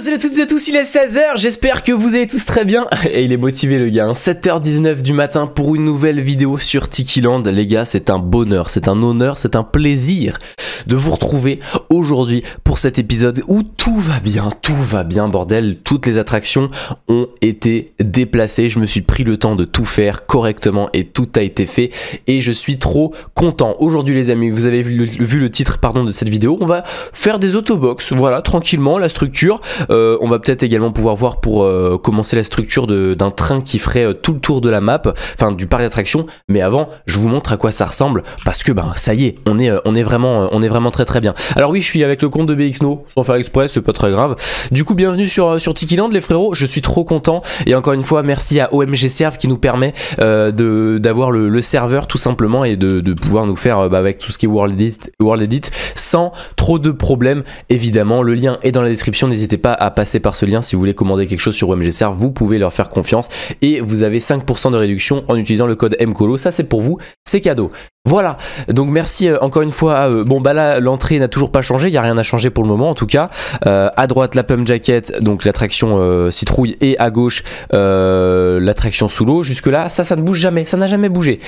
salut à toutes et à tous, il est 16h, j'espère que vous allez tous très bien Et il est motivé le gars, 7h19 hein. du matin pour une nouvelle vidéo sur Tiki Land Les gars c'est un bonheur, c'est un honneur, c'est un plaisir de vous retrouver aujourd'hui pour cet épisode où tout va bien, tout va bien bordel Toutes les attractions ont été déplacées, je me suis pris le temps de tout faire correctement et tout a été fait Et je suis trop content Aujourd'hui les amis, vous avez vu le, titre pardon, de cette vidéo, on va faire des autobox, voilà tranquillement la structure euh, on va peut-être également pouvoir voir pour euh, commencer la structure d'un train qui ferait euh, tout le tour de la map, enfin du parc d'attractions. Mais avant, je vous montre à quoi ça ressemble parce que ben ça y est, on est, on est vraiment, on est vraiment très très bien. Alors oui, je suis avec le compte de BXNO, sans faire exprès, c'est pas très grave. Du coup, bienvenue sur sur Tikiland les frérots, je suis trop content et encore une fois merci à OMG Serve qui nous permet de d'avoir le, serveur tout simplement et de, pouvoir nous faire bah, avec tout ce qui est World Edit, World Edit sans trop de problèmes évidemment. Le lien est dans la description, n'hésitez pas à passer par ce lien si vous voulez commander quelque chose sur OMGSR, vous pouvez leur faire confiance et vous avez 5% de réduction en utilisant le code MCOLO. Ça c'est pour vous, c'est cadeau. Voilà, donc merci euh, encore une fois. À euh, bon bah là l'entrée n'a toujours pas changé, il n'y a rien à changer pour le moment en tout cas. Euh, à droite la Pump Jacket, donc l'attraction citrouille et à gauche euh, l'attraction sous l'eau. Jusque là ça ça ne bouge jamais, ça n'a jamais bougé.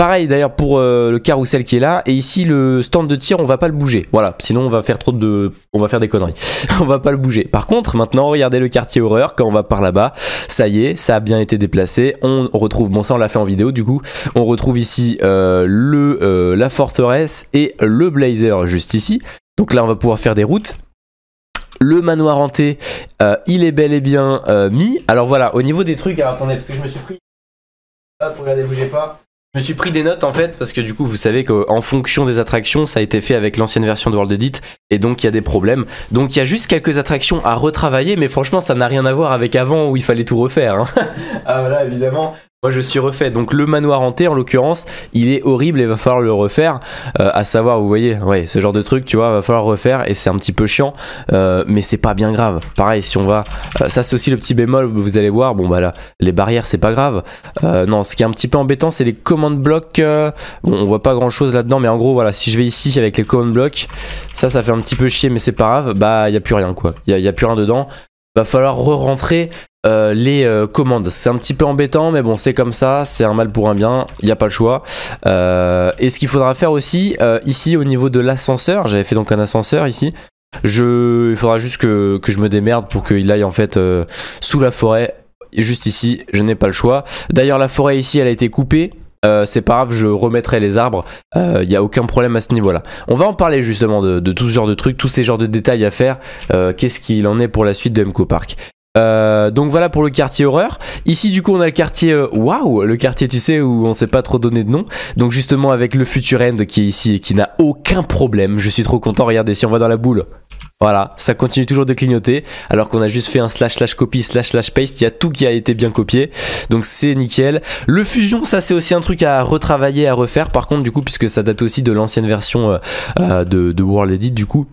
Pareil d'ailleurs pour euh, le carrousel qui est là. Et ici le stand de tir on va pas le bouger. Voilà, sinon on va faire trop de... On va faire des conneries. on va pas le bouger. Par contre maintenant regardez le quartier horreur quand on va par là-bas. Ça y est, ça a bien été déplacé. On retrouve, bon ça on l'a fait en vidéo du coup. On retrouve ici euh, le, euh, la forteresse et le blazer juste ici. Donc là on va pouvoir faire des routes. Le manoir hanté, il est bel et bien mis. Alors voilà, au niveau des trucs, alors attendez, parce que je me suis pris. Hop, regardez, bougez pas. Je me suis pris des notes en fait parce que du coup vous savez qu'en fonction des attractions ça a été fait avec l'ancienne version de World Edit et donc il y a des problèmes. Donc il y a juste quelques attractions à retravailler mais franchement ça n'a rien à voir avec avant où il fallait tout refaire. Hein. ah voilà évidemment moi je suis refait, donc le manoir hanté en l'occurrence, il est horrible et va falloir le refaire, euh, à savoir, vous voyez, ouais, ce genre de truc, tu vois, va falloir refaire et c'est un petit peu chiant, euh, mais c'est pas bien grave. Pareil, si on va, euh, ça c'est aussi le petit bémol, vous allez voir, bon bah là, les barrières c'est pas grave. non, ce qui est un petit peu embêtant, c'est les command blocks, bon on voit pas grand chose là-dedans, mais en gros, voilà, si je vais ici avec les command blocks, ça, ça fait un petit peu chier, mais c'est pas grave, bah y a plus rien quoi, y a, y a plus rien dedans va falloir re-rentrer euh, les euh, commandes. C'est un petit peu embêtant, mais bon, c'est comme ça, c'est un mal pour un bien, il n'y a pas le choix. Euh, et ce qu'il faudra faire aussi, ici au niveau de l'ascenseur, j'avais fait donc un ascenseur ici, je, il faudra juste que, je me démerde pour qu'il aille en fait sous la forêt, juste ici, je n'ai pas le choix. D'ailleurs, la forêt ici, elle a été coupée, c'est pas grave, je remettrai les arbres, il n'y a aucun problème à ce niveau-là. On va en parler justement de, tout ce genre de trucs, tous ces genres de détails à faire, qu'est-ce qu'il en est pour la suite de MCO Park. Euh, donc voilà pour le quartier horreur. Ici du coup on a le quartier euh, waouh, le quartier tu sais où on s'est pas trop donné de nom. Donc justement avec le futur end qui est ici et qui n'a aucun problème. Je suis trop content. Regardez si on va dans la boule. Voilà, ça continue toujours de clignoter, alors qu'on a juste fait un slash slash copy slash slash paste, il y a tout qui a été bien copié, donc c'est nickel. Le fusion, ça c'est aussi un truc à retravailler, à refaire, par contre du coup, puisque ça date aussi de l'ancienne version euh, de, de World Edit, du coup,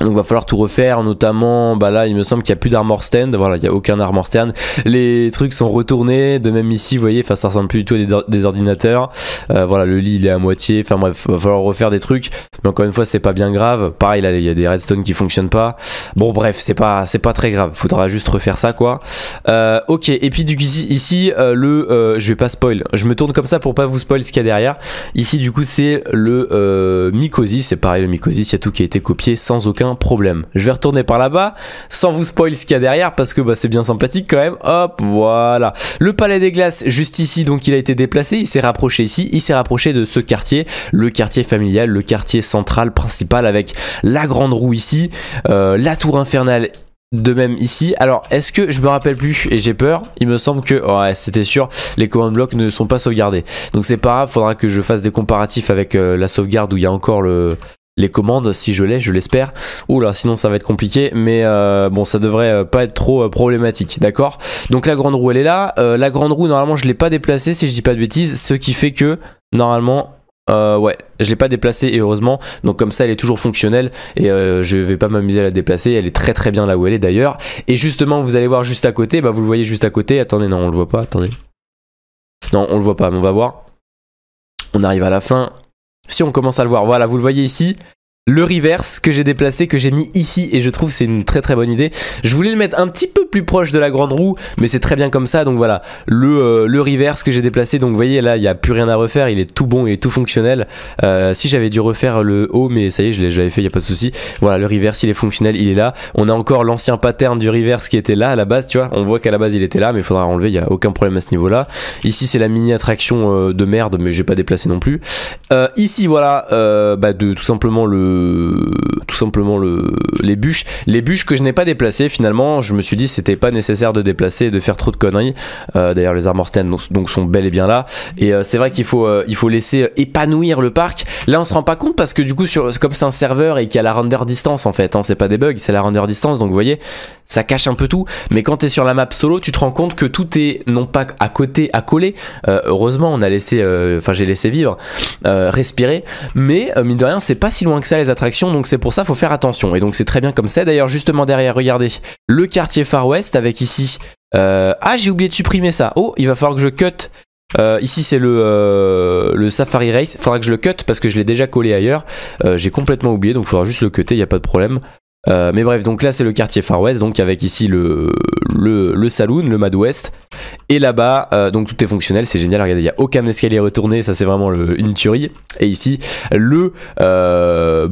donc va falloir tout refaire, notamment bah là il me semble qu'il n'y a plus d'armor stand, voilà il n'y a aucun armor stand, les trucs sont retournés, de même ici vous voyez, enfin ça ressemble plus du tout à des, ordinateurs, euh, voilà le lit il est à moitié, enfin bref va falloir refaire des trucs, mais encore une fois c'est pas bien grave, pareil là il y a des redstone qui fonctionnent pas, bon bref c'est pas c'est pas très grave, faudra juste refaire ça quoi. Euh, ok et puis du coup ici euh, le, je vais pas spoil, je me tourne comme ça pour pas vous spoil ce qu'il y a derrière, ici du coup c'est le Mycosis, c'est pareil le Mycosis, il y a tout qui a été copié sans aucun problème. Je vais retourner par là-bas sans vous spoil ce qu'il y a derrière parce que bah, c'est bien sympathique quand même. Hop, voilà. Le palais des glaces juste ici, donc il a été déplacé, il s'est rapproché ici, il s'est rapproché de ce quartier, le quartier familial, le quartier central principal avec la grande roue ici, euh, la tour infernale de même ici. Alors, est-ce que je me rappelle plus et j'ai peur Il me semble que, ouais, c'était sûr, les command blocs ne sont pas sauvegardés. Donc c'est pas grave, faudra que je fasse des comparatifs avec euh, la sauvegarde où il y a encore le, les commandes si je l'ai, je l'espère. Oula, sinon ça va être compliqué, mais euh, bon, ça devrait euh, pas être trop euh, problématique, d'accord Donc la grande roue, elle est là. la grande roue, normalement, je l'ai pas déplacée, si je dis pas de bêtises, ce qui fait que, normalement... ouais, je l'ai pas déplacée et heureusement, donc comme ça elle est toujours fonctionnelle et je vais pas m'amuser à la déplacer, elle est très très bien là où elle est d'ailleurs. Et justement vous allez voir juste à côté, bah vous le voyez juste à côté, attendez non on le voit pas, attendez. Non on le voit pas mais on va voir. On arrive à la fin, si on commence à le voir, voilà, vous le voyez ici, le reverse que j'ai déplacé, que j'ai mis ici et je trouve c'est une très très bonne idée. Je voulais le mettre un petit peu plus proche de la grande roue mais c'est très bien comme ça donc voilà le, euh, le reverse que j'ai déplacé donc vous voyez là il n'y a plus rien à refaire il est tout bon et tout fonctionnel euh, si j'avais dû refaire le haut mais ça y est je l'avais fait il n'y a pas de souci voilà le reverse il est fonctionnel il est là on a encore l'ancien pattern du reverse qui était là à la base tu vois on voit qu'à la base il était là mais il faudra enlever il n'y a aucun problème à ce niveau là ici c'est la mini attraction euh, de merde mais j'ai pas déplacé non plus ici voilà bah, de tout simplement le tout simplement le, les bûches. Les bûches que je n'ai pas déplacées finalement, je me suis dit c'était pas nécessaire de déplacer et de faire trop de conneries. Euh, d'ailleurs les armor stands donc, sont bel et bien là. Et euh, c'est vrai qu'il faut, euh, il faut laisser épanouir le parc. Là on se rend pas compte parce que du coup sur, comme c'est un serveur et qu'il y a la render distance en fait, hein, c'est pas des bugs, c'est la render distance donc vous voyez ça cache un peu tout. Mais quand tu es sur la map solo, tu te rends compte que tout est non pas à côté, à coller. Euh, heureusement, on a laissé, euh, enfin j'ai laissé vivre, euh, respirer. Mais mine de rien, c'est pas si loin que ça les attractions, donc c'est pour ça faut faire attention. Et donc c'est très bien comme ça. D'ailleurs, justement derrière, regardez le quartier Far West avec ici. ah, j'ai oublié de supprimer ça. Oh, il va falloir que je cut ici c'est le, Safari Race, faudra que je le cut parce que je l'ai déjà collé ailleurs, j'ai complètement oublié donc il faudra juste le cutter, il n'y a pas de problème. Euh, mais bref, donc là c'est le quartier Far West, donc avec ici le, le, saloon, le Mad West. Et là-bas, euh, donc tout est fonctionnel, c'est génial. Regardez, il n'y a aucun escalier retourné, ça c'est vraiment une tuerie. Et ici, le euh,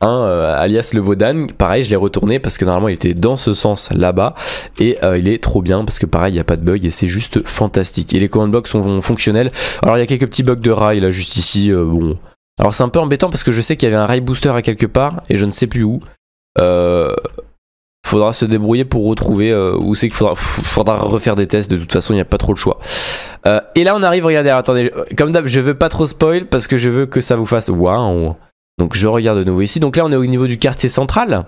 hein, euh alias le Vaudan, pareil, je l'ai retourné parce que normalement il était dans ce sens là-bas. Et il est trop bien parce que pareil, il n'y a pas de bug et c'est juste fantastique. Et les command blocks sont, sont fonctionnels. Alors il y a quelques petits bugs de rail là, juste ici, bon. Alors c'est un peu embêtant parce que je sais qu'il y avait un rail booster à quelque part et je ne sais plus où. Euh, faudra se débrouiller pour retrouver euh, où c'est qu'il faudra, refaire des tests. De toute façon, il n'y a pas trop le choix. Euh, et là, on arrive, regardez, attendez, comme d'hab, je veux pas trop spoil parce que je veux que ça vous fasse waouh. Donc, je regarde de nouveau ici. Donc là, on est au niveau du quartier central.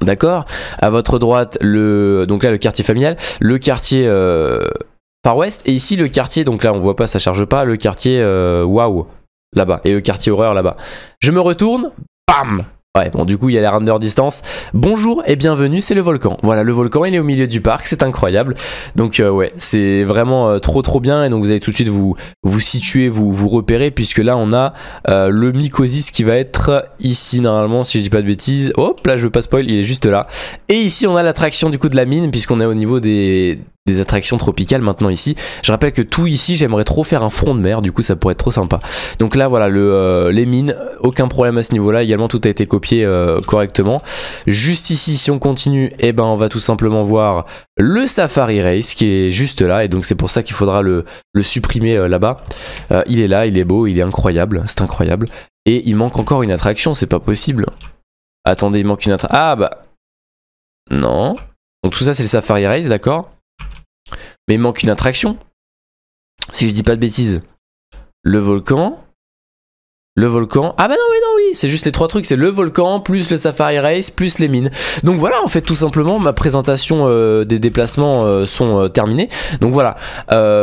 D'accord À votre droite, le, donc là, le quartier familial, le quartier euh, Far West, et ici, le quartier, donc là, on voit pas, ça charge pas, le quartier waouh, là-bas, et le quartier horreur là-bas. Je me retourne, bam Ouais, bon, du coup, il y a les render distance. Bonjour et bienvenue, c'est le volcan. Voilà, le volcan, il est au milieu du parc, c'est incroyable. Donc, euh, ouais, c'est vraiment euh, trop, trop bien. Et donc, vous allez tout de suite vous, vous situer, vous, vous repérer, puisque là, on a euh, le Mycosis qui va être ici, normalement, si je dis pas de bêtises. Hop, là, je veux pas spoil, il est juste là. Et ici, on a l'attraction du coup de la mine, puisqu'on est au niveau des, des attractions tropicales maintenant ici. Je rappelle que tout ici, j'aimerais trop faire un front de mer, du coup ça pourrait être trop sympa. Donc là voilà, le, euh, les mines, aucun problème à ce niveau-là, également tout a été copié euh, correctement. Juste ici, si on continue, eh ben on va tout simplement voir le Safari Race qui est juste là, et donc c'est pour ça qu'il faudra le, supprimer euh, là-bas. il est là, il est beau, il est incroyable, c'est incroyable. Et il manque encore une attraction, c'est pas possible. Attendez, il manque une attraction. Ah bah... Non. Donc tout ça c'est le Safari Race, d'accord mais manque une attraction. Si je dis pas de bêtises. Le volcan. Le volcan. Ah bah non, mais non, c'est juste les trois trucs, c'est le volcan, plus le Safari Race, plus les mines. Donc voilà, en fait, tout simplement, ma présentation euh, des déplacements euh, sont terminées euh, terminés. Donc voilà,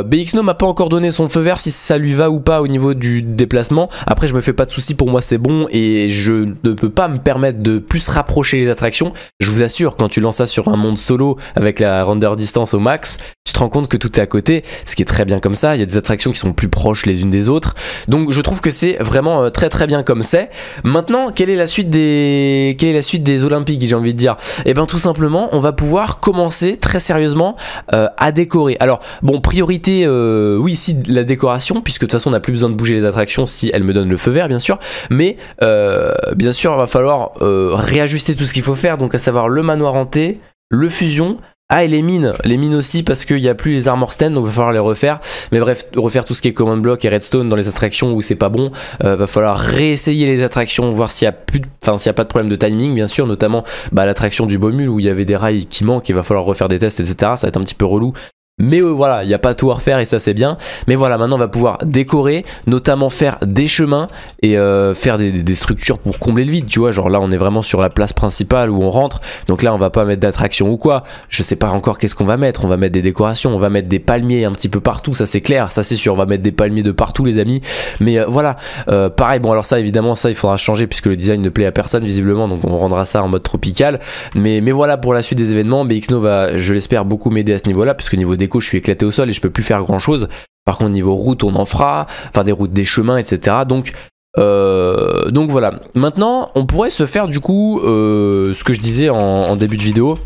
BXNO m'a pas encore donné son feu vert si ça lui va ou pas au niveau du déplacement. Après, je me fais pas de soucis, pour moi c'est bon et je ne peux pas me permettre de plus rapprocher les attractions. Je vous assure, quand tu lances ça sur un monde solo avec la render distance au max, tu te rends compte que tout est à côté, ce qui est très bien comme ça. Il y a des attractions qui sont plus proches les unes des autres. Donc je trouve que c'est vraiment très très bien comme c'est. Maintenant, quelle est la suite des, quelle est la suite des Olympiques, j'ai envie de dire Eh bien, tout simplement, on va pouvoir commencer très sérieusement euh, à décorer. Alors, bon, priorité, euh, oui, ici, la décoration, puisque de toute façon, on n'a plus besoin de bouger les attractions si elle me donne le feu vert, bien sûr. Mais, euh, bien sûr, il va falloir réajuster tout ce qu'il faut faire, donc à savoir le manoir hanté, le fusion, ah et les mines, les mines aussi parce qu'il n'y a plus les armor stands donc va falloir les refaire. Mais bref, refaire tout ce qui est command block et redstone dans les attractions où c'est pas bon, euh, va falloir réessayer les attractions, voir s'il y a plus, a pas de problème de timing bien sûr, notamment bah, l'attraction du mule où il y avait des rails qui manquent, il va falloir refaire des tests etc. Ça va être un petit peu relou mais voilà, il n'y a pas tout à refaire et ça c'est bien. Mais voilà, maintenant on va pouvoir décorer, notamment faire des chemins et euh, faire des, structures pour combler le vide, tu vois. Genre là on est vraiment sur la place principale où on rentre. Donc là on va pas mettre d'attraction ou quoi. Je sais pas encore qu'est-ce qu'on va mettre. On va mettre des décorations, on va mettre des palmiers un petit peu partout, ça c'est clair, ça c'est sûr. On va mettre des palmiers de partout les amis. Mais euh, voilà, euh, pareil, bon alors ça évidemment ça il faudra changer puisque le design ne plaît à personne visiblement. Donc on rendra ça en mode tropical. Mais, mais voilà pour la suite des événements. BXNO va, je l'espère, beaucoup m'aider à ce niveau-là puisque niveau des je suis éclaté au sol et je peux plus faire grand chose. Par contre, niveau route, on en fera, enfin des routes, des chemins, etc. Donc, euh, donc voilà. Maintenant, on pourrait se faire du coup euh, ce que je disais en, début de vidéo.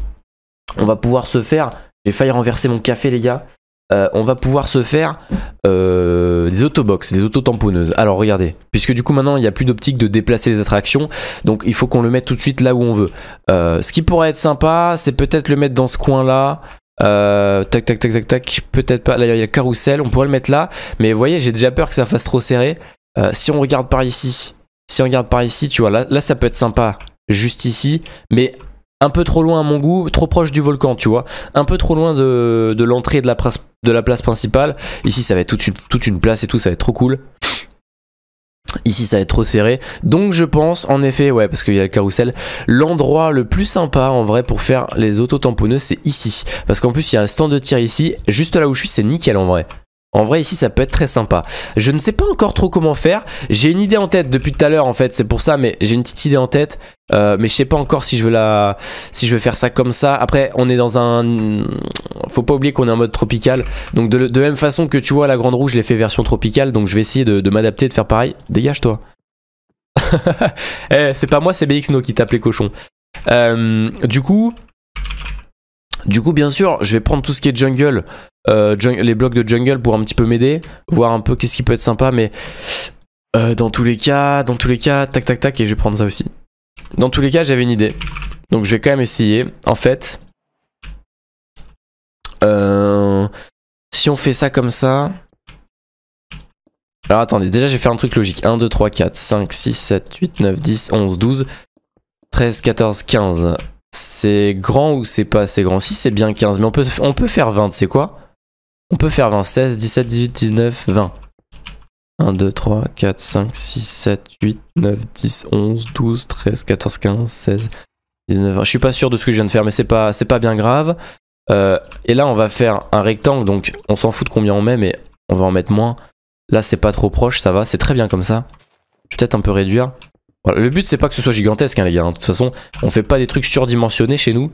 On va pouvoir se faire. J'ai failli renverser mon café, les gars. Euh, on va pouvoir se faire des autobox, des auto-tamponneuses. Alors regardez, puisque du coup maintenant il n'y a plus d'optique de déplacer les attractions, donc il faut qu'on le mette tout de suite là où on veut. ce qui pourrait être sympa, c'est peut-être le mettre dans ce coin là, tac, tac, tac, tac, tac. Peut-être pas. Là, il y a le carousel. On pourrait le mettre là. Mais vous voyez, j'ai déjà peur que ça fasse trop serré. si on regarde par ici, si on regarde par ici, tu vois, là, là, ça peut être sympa. Juste ici. Mais un peu trop loin à mon goût, trop proche du volcan, tu vois. Un peu trop loin de, l'entrée de la, place principale. Ici, ça va être toute une, toute une place et tout. Ça va être trop cool. Ici, ça va être trop serré. Donc, je pense, en effet, ouais, parce qu'il y a le carrousel, l'endroit le plus sympa en vrai pour faire les auto-tamponneuses, c'est ici. Parce qu'en plus, il y a un stand de tir ici. Juste là où je suis, c'est nickel en vrai. En vrai ici ça peut être très sympa Je ne sais pas encore trop comment faire J'ai une idée en tête depuis tout à l'heure en fait C'est pour ça mais j'ai une petite idée en tête euh, Mais je ne sais pas encore si je veux la Si je faire ça comme ça Après on est dans un Faut pas oublier qu'on est en mode tropical Donc de, la même façon que tu vois la grande rouge, Je l'ai fait version tropicale donc je vais essayer de, m'adapter De faire pareil Dégage toi eh, C'est pas moi c'est BXNO qui t'appelait les cochons euh, Du coup Du coup bien sûr je vais prendre tout ce qui est jungle euh, les blocs de jungle pour un petit peu m'aider, voir un peu qu'est-ce qui peut être sympa, mais euh, dans tous les cas, dans tous les cas, tac tac tac, et je vais prendre ça aussi. Dans tous les cas, j'avais une idée. Donc je vais quand même essayer. En fait, euh, si on fait ça comme ça... Alors attendez, déjà j'ai fait un truc logique. 1, 2, 3, 4, 5, 6, 7, 8, 9, 10, 11, 12, 13, 14, 15. C'est grand ou c'est pas assez grand Si c'est bien 15, mais on peut, on peut faire 20, c'est quoi on peut faire 20. 16, 17, 18, 19, 20. 1, 2, 3, 4, 5, 6, 7, 8, 9, 10, 11, 12, 13, 14, 15, 16, 19, 20. Je suis pas sûr de ce que je viens de faire, mais c'est pas, pas bien grave. Euh, et là, on va faire un rectangle, donc on s'en fout de combien on met, mais on va en mettre moins. Là, c'est pas trop proche, ça va, c'est très bien comme ça. Je vais peut-être un peu réduire. Voilà. Le but, c'est pas que ce soit gigantesque, hein, les gars. Hein. De toute façon, on fait pas des trucs surdimensionnés chez nous.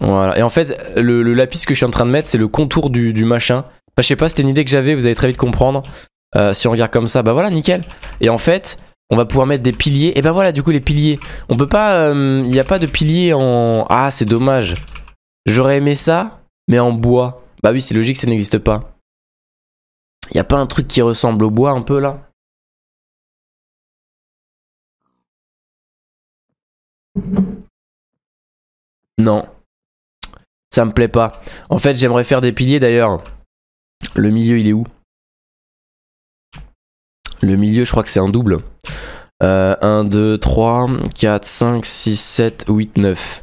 Voilà. Et en fait, le, lapis que je suis en train de mettre, c'est le contour du, du machin. Enfin, je sais pas, c'était une idée que j'avais, vous allez très vite comprendre. Euh, si on regarde comme ça, bah voilà, nickel. Et en fait, on va pouvoir mettre des piliers. Et bah voilà, du coup, les piliers. On peut pas. Euh, il n'y a pas de piliers en. Ah, c'est dommage. J'aurais aimé ça, mais en bois. Bah oui, c'est logique, ça n'existe pas. Il n'y a pas un truc qui ressemble au bois un peu là non. Ça me plaît pas. En fait, j'aimerais faire des piliers d'ailleurs. Le milieu, il est où Le milieu, je crois que c'est un double. 1, 2, 3, 4, 5, 6, 7, 8, 9.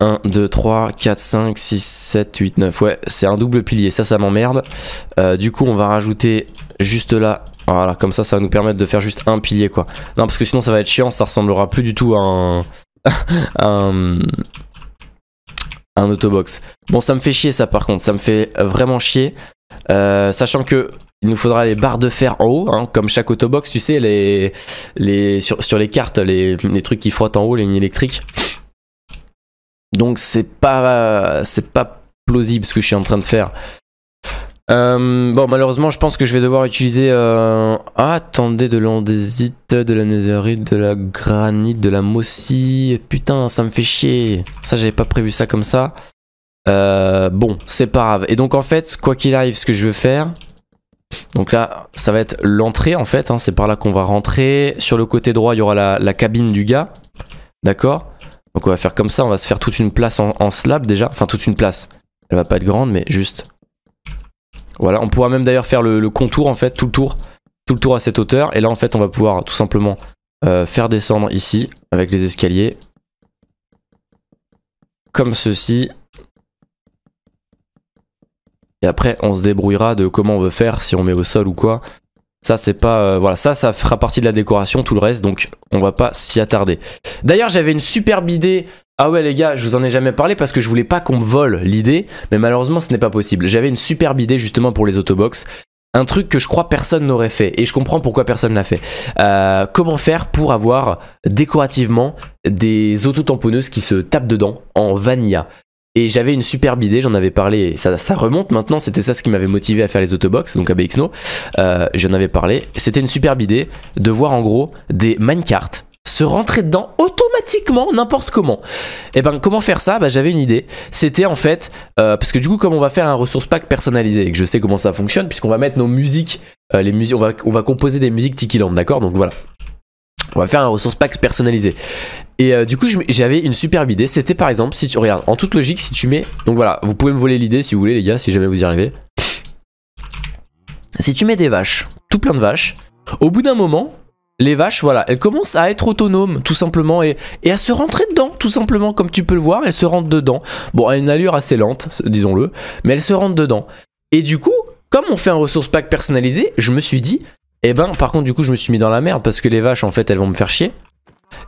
1, 2, 3, 4, 5, 6, 7, 8, 9. Ouais, c'est un double pilier. Ça, ça m'emmerde. Euh, du coup, on va rajouter juste là. Voilà, comme ça, ça va nous permettre de faire juste un pilier, quoi. Non, parce que sinon, ça va être chiant. Ça ressemblera plus du tout à un, un, un autobox. Bon, ça me fait chier ça par contre, ça me fait vraiment chier. Euh, sachant que il nous faudra les barres de fer en haut, hein, comme chaque autobox, tu sais, les, les, sur, les cartes, les, trucs qui frottent en haut, les lignes électriques. Donc c'est pas, c'est pas plausible ce que je suis en train de faire. Euh, bon, malheureusement, je pense que je vais devoir utiliser... Euh, ah, attendez, de l'andésite, de la netherite, de la granite, de la mossie. Putain, ça me fait chier. Ça, j'avais pas prévu ça comme ça. Euh, bon, c'est pas grave. Et donc, en fait, quoi qu'il arrive, ce que je veux faire... Donc là, ça va être l'entrée, en fait. Hein, c'est par là qu'on va rentrer. Sur le côté droit, il y aura la, cabine du gars. D'accord Donc, on va faire comme ça. On va se faire toute une place en, en slab, déjà. Enfin, toute une place. Elle va pas être grande, mais juste voilà, on pourra même d'ailleurs faire le, contour en fait, tout le tour, tout le tour à cette hauteur. Et là en fait, on va pouvoir tout simplement euh, faire descendre ici avec les escaliers, comme ceci. Et après, on se débrouillera de comment on veut faire, si on met au sol ou quoi. Ça, c'est pas. Euh, voilà, ça, ça fera partie de la décoration, tout le reste, donc on va pas s'y attarder. D'ailleurs, j'avais une superbe idée ah ouais les gars, je vous en ai jamais parlé parce que je voulais pas qu'on me vole l'idée, mais malheureusement ce n'est pas possible. J'avais une superbe idée justement pour les autobox, un truc que je crois personne n'aurait fait et je comprends pourquoi personne l'a fait. Euh, comment faire pour avoir décorativement des tamponneuses qui se tapent dedans en vanilla et j'avais une superbe idée, j'en avais parlé, ça, ça remonte maintenant, c'était ça ce qui m'avait motivé à faire les autobox, donc à BxNo, euh, j'en avais parlé, c'était une superbe idée de voir en gros des minecarts se rentrer dedans automatiquement, n'importe comment. Et eh ben comment faire ça bah, J'avais une idée. C'était en fait, euh, parce que du coup comme on va faire un ressource pack personnalisé et que je sais comment ça fonctionne, puisqu'on va mettre nos musiques, euh, les musiques on, va, composer des musiques Tiki Land, d'accord Donc voilà. On va faire un ressource pack personnalisé. Et euh, du coup, j'avais une superbe idée. C'était par exemple, si tu regardes, en toute logique, si tu mets. Donc voilà, vous pouvez me voler l'idée si vous voulez, les gars, si jamais vous y arrivez. Si tu mets des vaches, tout plein de vaches, au bout d'un moment, les vaches, voilà, elles commencent à être autonomes, tout simplement, et, à se rentrer dedans, tout simplement, comme tu peux le voir, elles se rentrent dedans. Bon, à une allure assez lente, disons-le, mais elles se rentrent dedans. Et du coup, comme on fait un ressource pack personnalisé, je me suis dit, eh ben, par contre, du coup, je me suis mis dans la merde, parce que les vaches, en fait, elles vont me faire chier.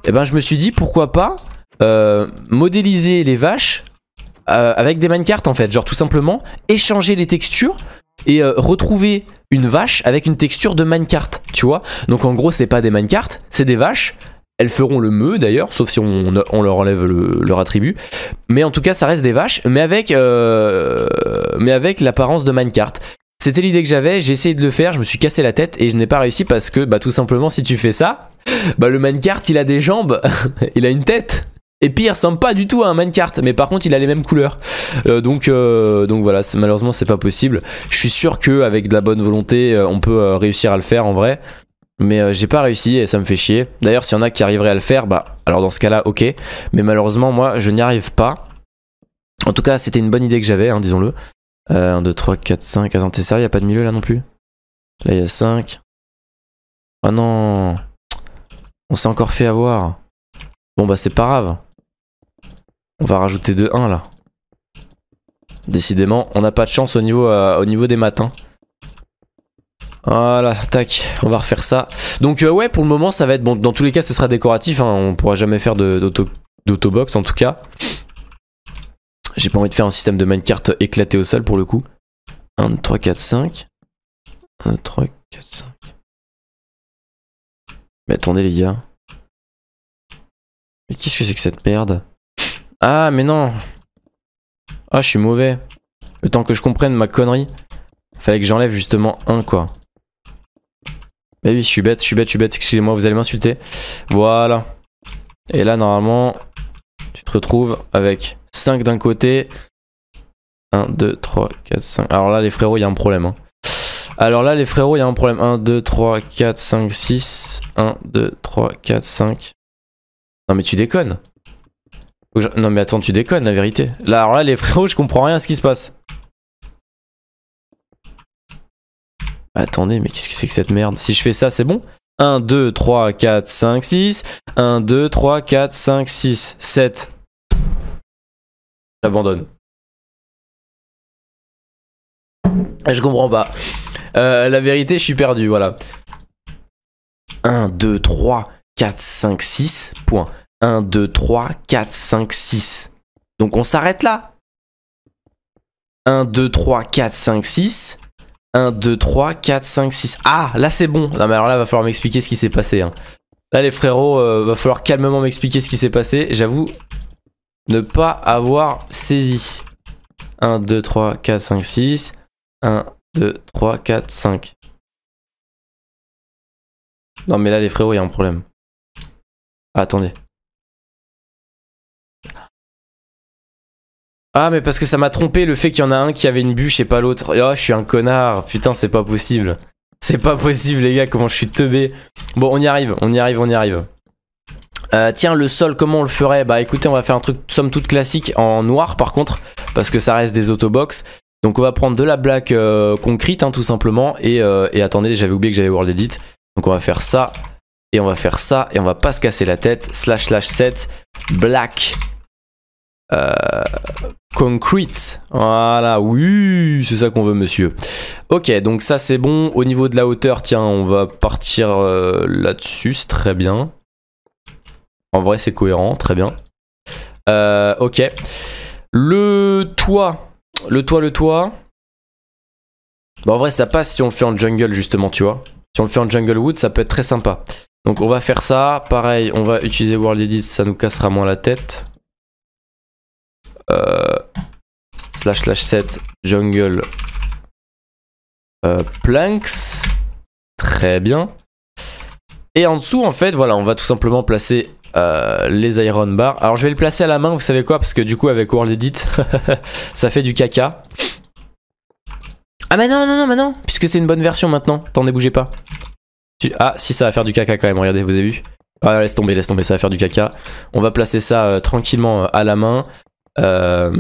Eh ben, je me suis dit, pourquoi pas euh, modéliser les vaches euh, avec des minecarts, en fait, genre, tout simplement, échanger les textures, et euh, retrouver une vache avec une texture de minecart, tu vois. Donc en gros, c'est pas des minecart, c'est des vaches. Elles feront le meu d'ailleurs, sauf si on, leur enlève leur attribut. Mais en tout cas, ça reste des vaches, mais avec, euh, mais avec l'apparence de minecart. C'était l'idée que j'avais, j'ai essayé de le faire, je me suis cassé la tête et je n'ai pas réussi parce que, bah, tout simplement, si tu fais ça, bah, le minecart, il a des jambes, il a une tête. Et puis il ressemble pas du tout à un minecart, mais par contre il a les mêmes couleurs. Euh, donc, euh, donc voilà, malheureusement c'est pas possible. Je suis sûr qu'avec de la bonne volonté, euh, on peut réussir à le faire en vrai. Mais j'ai pas réussi et ça me fait chier. D'ailleurs, s'il y en a qui arriveraient à le faire, bah alors dans ce cas-là, ok. Mais malheureusement, moi, je n'y arrive pas. En tout cas, c'était une bonne idée que j'avais, hein, disons-le. 1, 2, 3, 4, 5. Attends, t'es sérieux, y a pas de milieu là non plus Là, il y a 5. Ah non On s'est encore fait avoir. Bon bah c'est pas grave. On va rajouter de 1 là. Décidément, on n'a pas de chance au niveau, euh, au niveau des matins. Voilà, tac, on va refaire ça. Donc euh, ouais, pour le moment, ça va être... Bon, dans tous les cas, ce sera décoratif, hein, on pourra jamais faire d'autobox en tout cas. J'ai pas envie de faire un système de minecart éclaté au sol pour le coup. 1, 2, 3, 4, 5. 1, 2, 3, 4, 5. Mais attendez les gars. Mais qu'est-ce que c'est que cette merde ah, mais non. Ah, je suis mauvais. Le temps que je comprenne ma connerie. Fallait que j'enlève justement un, quoi. Mais oui, je suis bête, je suis bête, je suis bête. Excusez-moi, vous allez m'insulter. Voilà. Et là, normalement, tu te retrouves avec 5 d'un côté. 1, 2, 3, 4, 5. Alors là, les frérots, il y a un problème. Hein. Alors là, les frérots, il y a un problème. 1, 2, 3, 4, 5, 6. 1, 2, 3, 4, 5. Non, mais tu déconnes. Non mais attends, tu déconnes la vérité. Là, alors là, les frérots, je comprends rien à ce qui se passe. Attendez, mais qu'est-ce que c'est que cette merde Si je fais ça, c'est bon 1, 2, 3, 4, 5, 6. 1, 2, 3, 4, 5, 6, 7. J'abandonne. Je comprends pas. Euh, la vérité, je suis perdu, voilà. 1, 2, 3, 4, 5, 6, point. 1, 2, 3, 4, 5, 6. Donc on s'arrête là. 1, 2, 3, 4, 5, 6. 1, 2, 3, 4, 5, 6. Ah, là c'est bon. Non mais alors là, va falloir m'expliquer ce qui s'est passé. Hein. Là les frérots, euh, va falloir calmement m'expliquer ce qui s'est passé. J'avoue ne pas avoir saisi. 1, 2, 3, 4, 5, 6. 1, 2, 3, 4, 5. Non mais là les frérots, il y a un problème. attendez. Ah mais parce que ça m'a trompé le fait qu'il y en a un qui avait une bûche et pas l'autre. Oh je suis un connard, putain c'est pas possible. C'est pas possible les gars, comment je suis teubé. Bon on y arrive, on y arrive, on y arrive. Euh, tiens le sol comment on le ferait Bah écoutez on va faire un truc somme toute classique en noir par contre. Parce que ça reste des autobox. Donc on va prendre de la black euh, concrete hein, tout simplement. Et, euh, et attendez j'avais oublié que j'avais world edit. Donc on va faire ça. Et on va faire ça. Et on va pas se casser la tête. Slash slash 7. Black. Euh, concrete. Voilà, oui, c'est ça qu'on veut, monsieur. Ok, donc ça c'est bon. Au niveau de la hauteur, tiens, on va partir euh, là-dessus, c'est très bien. En vrai, c'est cohérent, très bien. Euh, ok. Le toit, le toit, le toit. en vrai, ça passe si on le fait en jungle, justement, tu vois. Si on le fait en jungle wood, ça peut être très sympa. Donc on va faire ça. Pareil, on va utiliser World Edit, ça nous cassera moins la tête. Euh, slash slash set jungle euh, planks. Très bien. Et en dessous, en fait, voilà, on va tout simplement placer euh, les iron bars. Alors, je vais le placer à la main, vous savez quoi Parce que du coup, avec World Edit, ça fait du caca. Ah, mais non, non, non, mais non Puisque c'est une bonne version maintenant. Attendez, bougez pas. Ah, si, ça va faire du caca quand même, regardez, vous avez vu ah, laisse tomber, laisse tomber, ça va faire du caca. On va placer ça tranquillement à la main. Euh,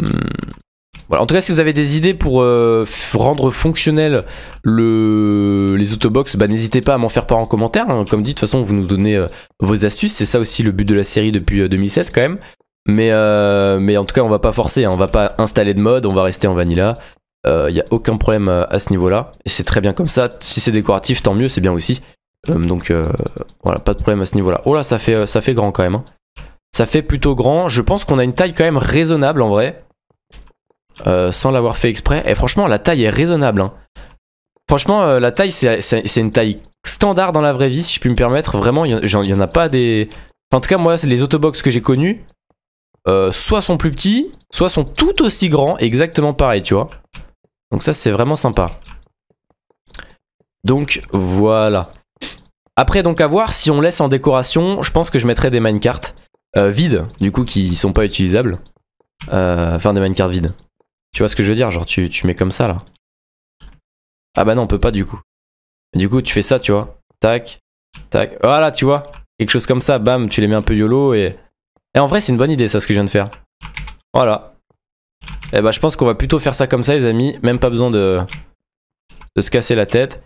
voilà. En tout cas, si vous avez des idées pour euh, rendre fonctionnel les autobox, bah, n'hésitez pas à m'en faire part en commentaire. Hein. Comme dit, de toute façon, vous nous donnez euh, vos astuces. C'est ça aussi le but de la série depuis 2016 quand même. Mais, mais, en tout cas, on va pas forcer. Hein. On va pas installer de mode. On va rester en vanilla. Il n'y a aucun problème à, ce niveau-là. Et c'est très bien comme ça. Si c'est décoratif, tant mieux. C'est bien aussi. donc voilà, pas de problème à ce niveau-là. Oh là, ça fait, ça fait grand quand même. Hein. Ça fait plutôt grand. Je pense qu'on a une taille quand même raisonnable en vrai. Euh, sans l'avoir fait exprès. Et franchement, la taille est raisonnable. Hein. Franchement, euh, la taille, c'est une taille standard dans la vraie vie, si je puis me permettre. Vraiment, il n'y en, a pas des... en tout cas, moi, les autobox que j'ai connus, euh, soit sont plus petits, soit sont tout aussi grands, exactement pareil, tu vois. Donc ça, c'est vraiment sympa. Donc, voilà. Après, donc, à voir, si on laisse en décoration, je pense que je mettrai des minecarts. Vide euh, vides, du coup, qui sont pas utilisables. enfin, euh, des minecarts vides. Tu vois ce que je veux dire Genre, tu, tu mets comme ça, là. Ah bah non, on peut pas, du coup. Du coup, tu fais ça, tu vois. Tac, tac. Voilà, tu vois. Quelque chose comme ça, bam, tu les mets un peu YOLO et... Et en vrai, c'est une bonne idée, ça, ce que je viens de faire. Voilà. Et eh bah, je pense qu'on va plutôt faire ça comme ça, les amis. Même pas besoin de... De se casser la tête.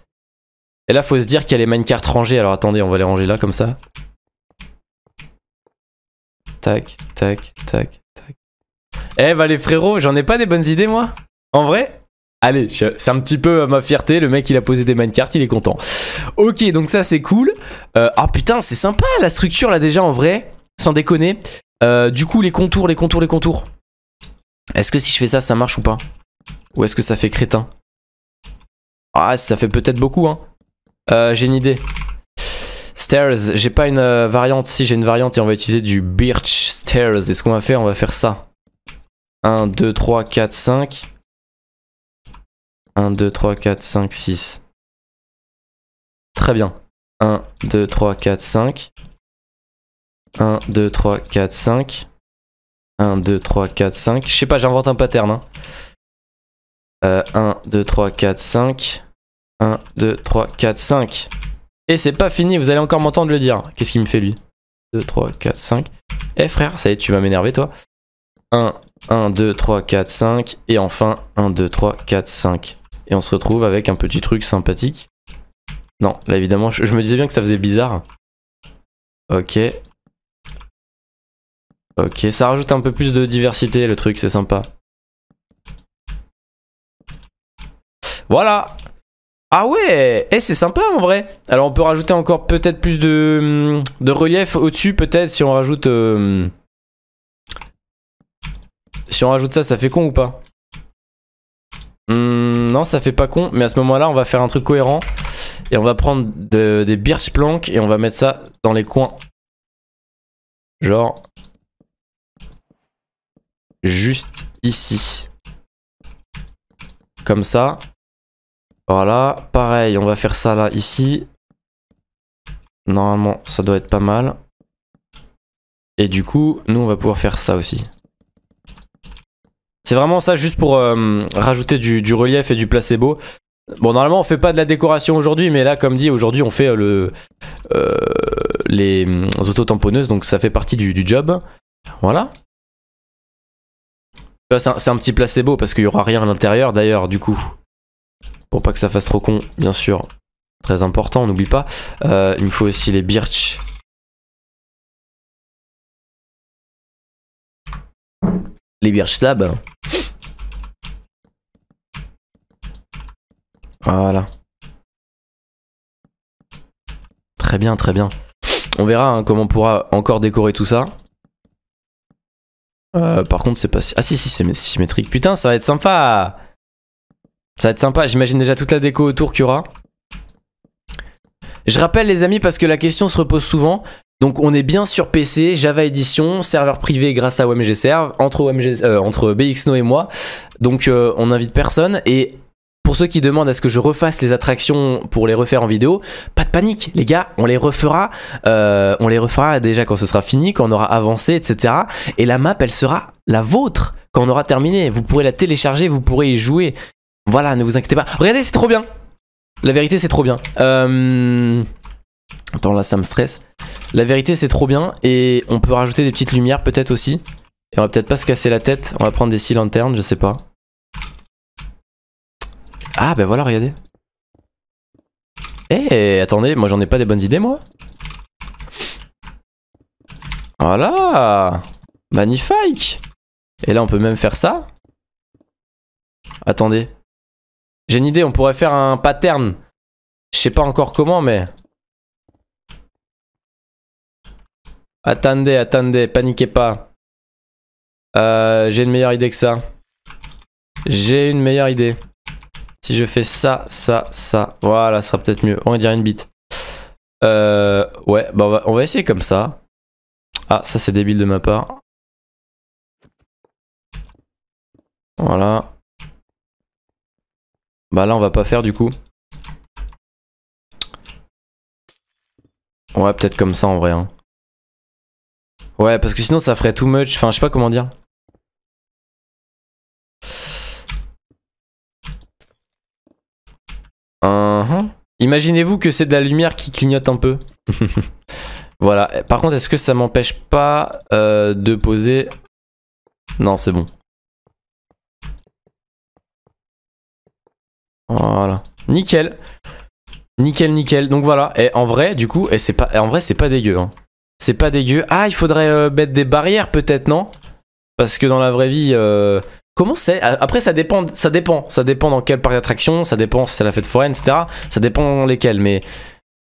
Et là, faut se dire qu'il y a les minecarts rangés. Alors attendez, on va les ranger là, comme ça. Tac, tac, tac, tac. Eh bah les frérots, j'en ai pas des bonnes idées moi En vrai Allez, c'est un petit peu euh, ma fierté, le mec il a posé des minecarts, il est content. Ok, donc ça c'est cool. Euh, ah putain, c'est sympa la structure là déjà en vrai, sans déconner. Euh, du coup les contours, les contours, les contours. Est-ce que si je fais ça, ça marche ou pas Ou est-ce que ça fait crétin Ah, ça fait peut-être beaucoup hein. Euh, J'ai une idée. Stairs, j'ai pas une euh, variante. Si, j'ai une variante et on va utiliser du birch stairs. Et ce qu'on va faire, on va faire ça. 1, 2, 3, 4, 5. 1, 2, 3, 4, 5, 6. Très bien. 1, 2, 3, 4, 5. 1, 2, 3, 4, 5. 1, 2, 3, 4, 5. Je sais pas, j'invente un pattern. Hein. 1, 2, 3, 4, 5. 1, 2, 3, 4, 5. Et c'est pas fini, vous allez encore m'entendre le dire. Qu'est-ce qu'il me fait lui 2, 3, 4, 5. Eh frère, ça y est, tu vas m'énerver toi. 1, 1, 2, 3, 4, 5. Et enfin, 1, 2, 3, 4, 5. Et on se retrouve avec un petit truc sympathique. Non, là évidemment, je, je me disais bien que ça faisait bizarre. Ok. Ok, ça rajoute un peu plus de diversité le truc, c'est sympa. Voilà ah ouais Eh, c'est sympa en vrai Alors on peut rajouter encore peut-être plus de, hum, relief au-dessus peut-être si on rajoute... Hum, si on rajoute ça, ça fait con ou pas hum, Non, ça fait pas con, mais à ce moment-là, on va faire un truc cohérent. Et on va prendre des birch planks et on va mettre ça dans les coins. Genre... Juste ici. Comme ça. Voilà, pareil, on va faire ça là, ici. Normalement, ça doit être pas mal. Et du coup, nous, on va pouvoir faire ça aussi. C'est vraiment ça, juste pour euh, rajouter du, relief et du placebo. Bon, normalement, on fait pas de la décoration aujourd'hui, mais là, comme dit, aujourd'hui, on fait euh, le, euh, les auto-tamponneuses, donc ça fait partie du, job. Voilà. C'est un, un petit placebo, parce qu'il y aura rien à l'intérieur, d'ailleurs, du coup pour pas que ça fasse trop con, bien sûr. Très important, on n'oublie pas. Euh, il me faut aussi les birch. Les birch slab Voilà. Très bien, très bien. On verra hein, comment on pourra encore décorer tout ça. Euh, par contre, c'est pas si... Ah si, si, c'est symétrique. Putain, ça va être sympa ça va être sympa, j'imagine déjà toute la déco autour qu'il y aura. Je rappelle les amis parce que la question se repose souvent. Donc on est bien sur PC, Java Edition, serveur privé grâce à OMG Serve, entre, euh, BXNO et moi. Donc euh, on n'invite personne. Et pour ceux qui demandent à ce que je refasse les attractions pour les refaire en vidéo, pas de panique les gars, on les refera. Euh, on les refera déjà quand ce sera fini, quand on aura avancé, etc. Et la map elle sera la vôtre quand on aura terminé. Vous pourrez la télécharger, vous pourrez y jouer. Voilà, ne vous inquiétez pas. Regardez, c'est trop bien. La vérité, c'est trop bien. Euh, attends, là, ça me stresse. La vérité, c'est trop bien. Et on peut rajouter des petites lumières, peut-être aussi. Et on va peut-être pas se casser la tête. On va prendre des six lanternes, je sais pas. Ah, ben voilà, regardez. Eh, attendez, moi, j'en ai pas des bonnes idées, moi. Voilà Magnifique Et là, on peut même faire ça. Attendez. J'ai une idée, on pourrait faire un pattern. Je sais pas encore comment, mais... Attendez, attendez, paniquez pas. Euh, j'ai une meilleure idée que ça. J'ai une meilleure idée. Si je fais ça, ça, ça, voilà, ça sera peut-être mieux. On va dire une bite. Euh, ouais, bah on va essayer comme ça. Ah, ça c'est débile de ma part. Voilà. Bah là, on va pas faire du coup. Ouais, peut-être comme ça en vrai. Hein. Ouais, parce que sinon ça ferait too much. Enfin, je sais pas comment dire. Uh-huh. Imaginez-vous que c'est de la lumière qui clignote un peu. voilà. Par contre, est-ce que ça m'empêche pas euh, de poser... Non, c'est bon. Voilà. Nickel. Nickel, nickel. Donc voilà. Et en vrai, du coup, et c'est pas, en vrai, c'est pas dégueu. Hein. C'est pas dégueu. Ah, il faudrait euh, mettre des barrières peut-être, non Parce que dans la vraie vie, euh, comment c'est Après, ça dépend, ça dépend, ça dépend dans quelle parc d'attraction, ça dépend si c'est la fête foraine, etc. Ça dépend lesquelles Mais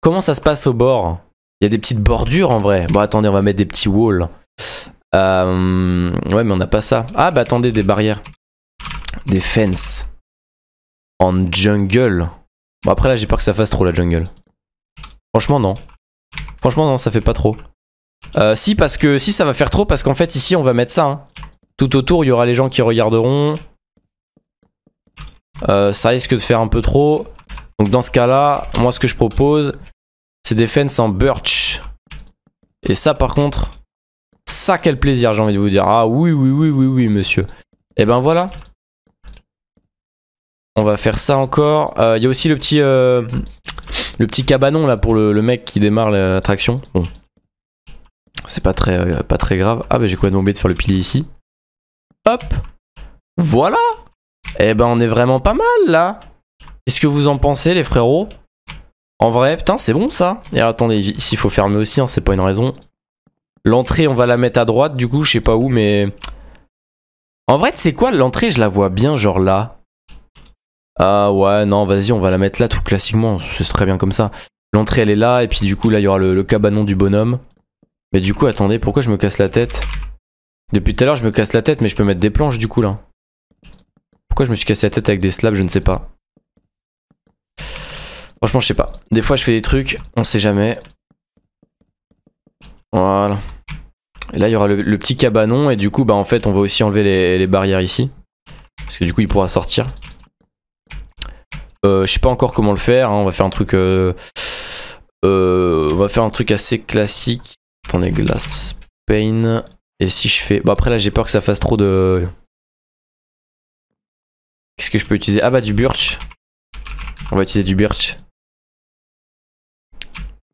comment ça se passe au bord Il y a des petites bordures en vrai. Bon, attendez, on va mettre des petits walls. Euh, ouais, mais on n'a pas ça. Ah, bah attendez, des barrières, des fences. En jungle. Bon, après là, j'ai peur que ça fasse trop la jungle. Franchement, non. Franchement, non, ça fait pas trop. Euh, si, parce que si ça va faire trop, parce qu'en fait, ici, on va mettre ça. Hein. Tout autour, il y aura les gens qui regarderont. Euh, ça risque de faire un peu trop. Donc, dans ce cas-là, moi, ce que je propose, c'est des fences en birch. Et ça, par contre, ça, quel plaisir, j'ai envie de vous dire. Ah oui, oui, oui, oui, oui, monsieur. Et eh ben voilà, on va faire ça encore. Il euh, y a aussi le petit, euh, le petit cabanon là pour le, mec qui démarre l'attraction. Bon. C'est pas très, euh, pas très grave. Ah bah j'ai quoi oublié de faire le pilier ici. Hop Voilà Eh ben on est vraiment pas mal là Qu'est-ce que vous en pensez les frérots En vrai, putain c'est bon ça Et attendez, ici il faut fermer aussi, hein, c'est pas une raison. L'entrée on va la mettre à droite du coup, je sais pas où mais... En vrai, c'est quoi l'entrée Je la vois bien genre là. Ah ouais, non, vas-y, on va la mettre là tout classiquement, c'est très bien comme ça. L'entrée, elle est là, et puis du coup, là, il y aura le, cabanon du bonhomme. Mais du coup, attendez, pourquoi je me casse la tête Depuis tout à l'heure, je me casse la tête, mais je peux mettre des planches, du coup, là. Pourquoi je me suis cassé la tête avec des slabs, je ne sais pas. Franchement, je sais pas. Des fois, je fais des trucs, on sait jamais. Voilà. Et là, il y aura le, petit cabanon, et du coup, bah, en fait, on va aussi enlever les, les barrières ici. Parce que du coup, il pourra sortir. Euh, je sais pas encore comment le faire. Hein. on va faire un truc. Euh, euh, on va faire un truc assez classique. Attendez, glass pain. Et si je fais. Bon, après là, j'ai peur que ça fasse trop de. Qu'est-ce que je peux utiliser Ah bah, du birch. On va utiliser du birch.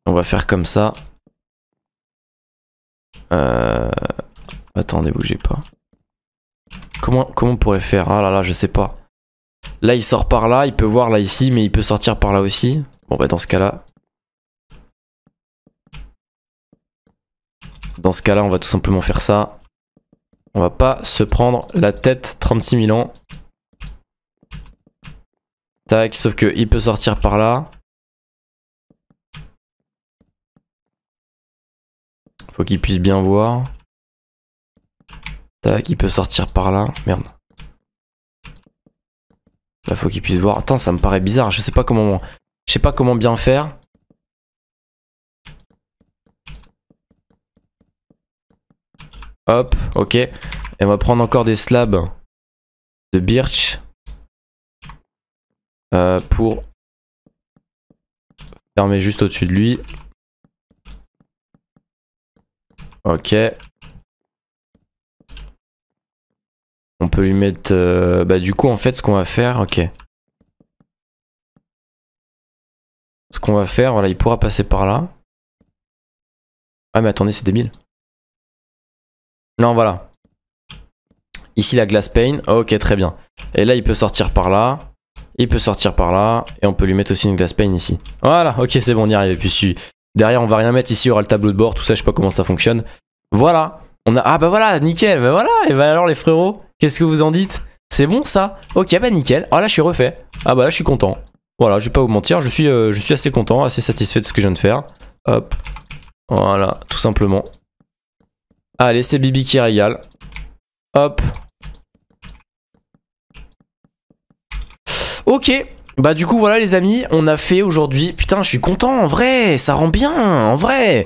On va faire comme ça. Euh... Attendez, bougez pas. Comment, comment on pourrait faire Ah là là, je sais pas. Là, il sort par là. Il peut voir là ici, mais il peut sortir par là aussi. Bon, bah dans ce cas-là... Dans ce cas-là, on va tout simplement faire ça. On va pas se prendre la tête 36 000 ans. Tac, sauf que il peut sortir par là. Faut qu'il puisse bien voir. Tac, il peut sortir par là. Merde. Il bah, faut qu'il puisse voir. Attends, ça me paraît bizarre. Je sais pas comment. Je sais pas comment bien faire. Hop, ok. Et on va prendre encore des slabs de birch euh, pour fermer juste au-dessus de lui. Ok. On peut lui mettre... Euh, bah du coup, en fait, ce qu'on va faire... Ok. Ce qu'on va faire, voilà, il pourra passer par là. Ah mais attendez, c'est débile. Non, voilà. Ici, la glass pane. Ok, très bien. Et là, il peut sortir par là. Il peut sortir par là. Et on peut lui mettre aussi une glass pane ici. Voilà, ok, c'est bon, on y arrive. Et puis derrière, on va rien mettre. Ici, il y aura le tableau de bord. Tout ça, je sais pas comment ça fonctionne. Voilà. On a... Ah bah voilà, nickel. Bah voilà. Et bah alors, les frérots, Qu'est-ce que vous en dites C'est bon ça Ok, bah nickel. Ah là, je suis refait. Ah bah là, je suis content. Voilà, je vais pas vous mentir, je suis, euh, je suis assez content, assez satisfait de ce que je viens de faire. Hop. Voilà, tout simplement. Allez, c'est Bibi qui régale. Hop. Ok. Bah du coup voilà les amis, on a fait aujourd'hui. Putain, je suis content en vrai, ça rend bien en vrai.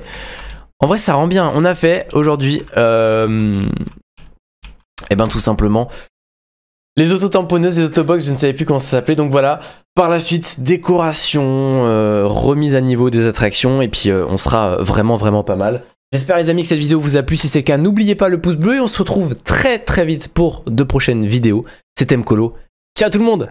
En vrai, ça rend bien. On a fait aujourd'hui euh, et eh ben tout simplement, les autotamponneuses, les autobox, je ne savais plus comment ça s'appelait. Donc voilà, par la suite, décoration, euh, remise à niveau des attractions, et puis euh, on sera vraiment vraiment pas mal. J'espère les amis que cette vidéo vous a plu, si c'est le cas, n'oubliez pas le pouce bleu, et on se retrouve très très vite pour de prochaines vidéos. C'était Mkolo, ciao tout le monde